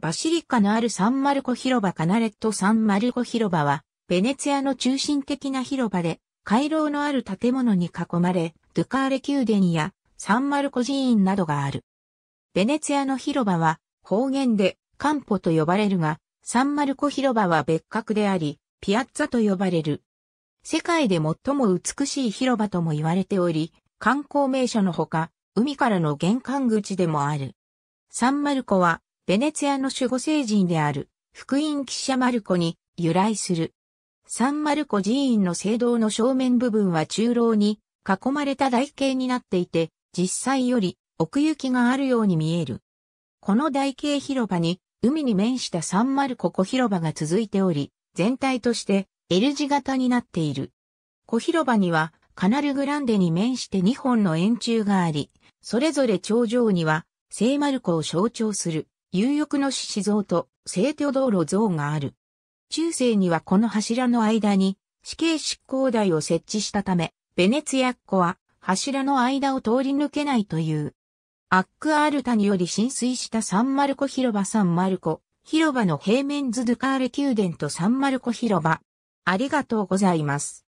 バシリカのあるサンマルコ広場カナレットサンマルコ広場は、ベネツィアの中心的な広場で、回廊のある建物に囲まれ、ドゥカーレ宮殿やサンマルコ寺院などがある。ベネツィアの広場は、方言で、カンポと呼ばれるが、サンマルコ広場は別格であり、ピアッツァと呼ばれる。世界で最も美しい広場とも言われており、観光名所のほか、海からの玄関口でもある。サンマルコはベネツィアの守護聖人である、福音記者マルコに由来する。サンマルコ寺院の聖堂の正面部分は中楼に囲まれた台形になっていて、実際より奥行きがあるように見える。この台形広場に海に面したサンマルコ小広場が続いており、全体として L 字型になっている。小広場にはカナルグランデに面して2本の円柱があり、それぞれ頂上には聖マルコを象徴する有翼の獅子像と聖テオドーロ像がある。中世にはこの柱の間に死刑執行台を設置したため、ベネツィアコは柱の間を通り抜けないという。アックアルタにより浸水したサンマルコ広場サンマルコ、広場の平面図ドゥカーレ宮殿とサンマルコ広場。ありがとうございます。